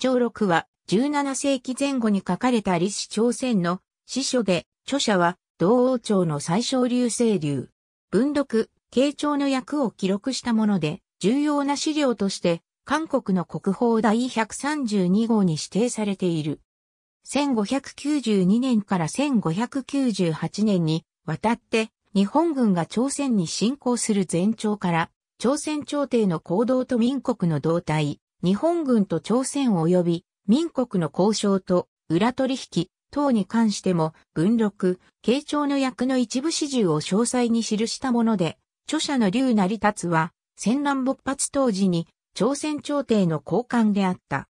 長録は17世紀前後に書かれた李氏朝鮮の司書で、著者は同王朝の最小流星流。文読、慶長の役を記録したもので、重要な資料として、韓国の国宝第132号に指定されている。1592年から1598年に渡って、日本軍が朝鮮に侵攻する前兆から、朝鮮朝廷の行動と民国の動態、日本軍と朝鮮及び民国の交渉と裏取引等に関しても文録、慶長の役の一部始終を詳細に記したもので、著者の劉成達は戦乱勃発当時に朝鮮朝廷の高官であった。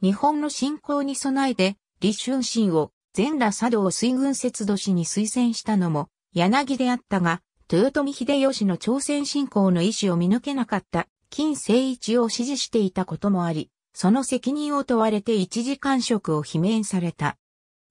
日本の侵攻に備えて、李春心を全羅佐藤水軍節度氏に推薦したのも柳であったが、豊臣秀吉の朝鮮侵攻の意思を見抜けなかった金誠一を支持していたこともあり、その責任を問われて一時官職を罷免された。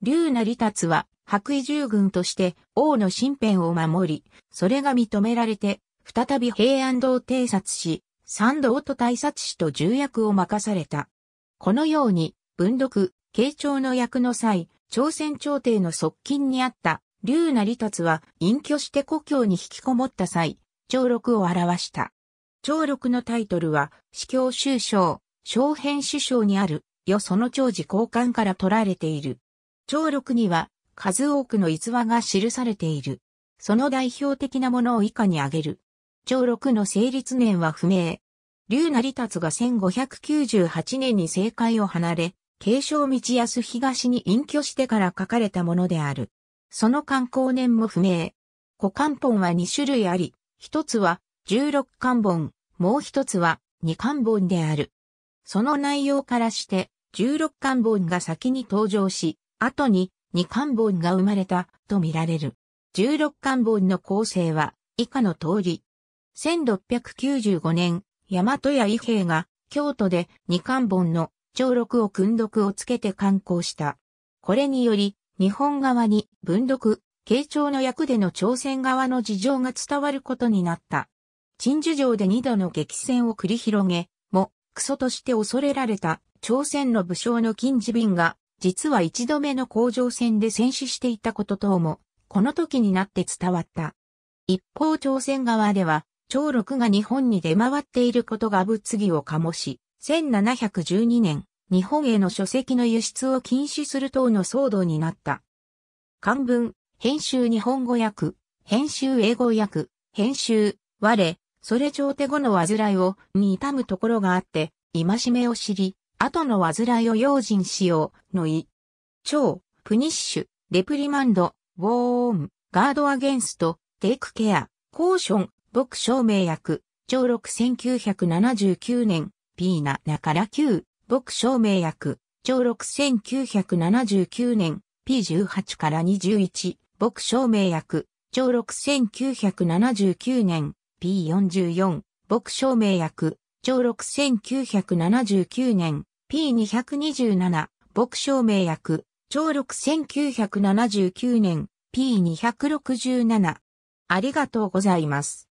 竜成達は白衣従軍として王の身辺を守り、それが認められて、再び平安堂偵察し、三道と大察使と重役を任された。このように、文禄、慶長の役の際、朝鮮朝廷の側近にあった竜成達は隠居して故郷に引きこもった際、朝録を表した。長六のタイトルは、司教首相、小編首相にある、よその長寿交換から取られている。長六には、数多くの逸話が記されている。その代表的なものを以下に挙げる。長六の成立年は不明。竜成達が1598年に政界を離れ、継承道康東に隠居してから書かれたものである。その観光年も不明。古漢本は2種類あり、一つは16巻本、もう一つは2巻本である。その内容からして、16巻本が先に登場し、後に2巻本が生まれたとみられる。16巻本の構成は以下の通り。1695年、大和屋伊兵が京都で2巻本の長録を訓読をつけて刊行した。これにより、日本側に文読、慶長の役での朝鮮側の事情が伝わることになった。陳樹城で2度の激戦を繰り広げ、も、クソとして恐れられた朝鮮の武将の金治便が、実は一度目の甲状戦で戦死していたこと等も、この時になって伝わった。一方朝鮮側では、長禄が日本に出回っていることが物議を醸し、1712年、日本への書籍の輸出を禁止する等の騒動になった。漢文、編集日本語訳、編集英語訳、編集、我、それ超手後の煩いを、に痛むところがあって、今しめを知り、後の煩いを用心しよう、のい。超、プニッシュ、レプリマンド、ウォーン、ガードアゲンスト、テイクケア、コーション、僕照明薬、上録1979年、ピーナ、ナから9、僕照明薬、上録1979年、P18 から21、僕照明薬、上録1979年、P44、牧証明役、長6 1979年、P227、牧証明役、長6 1979年、P267。ありがとうございます。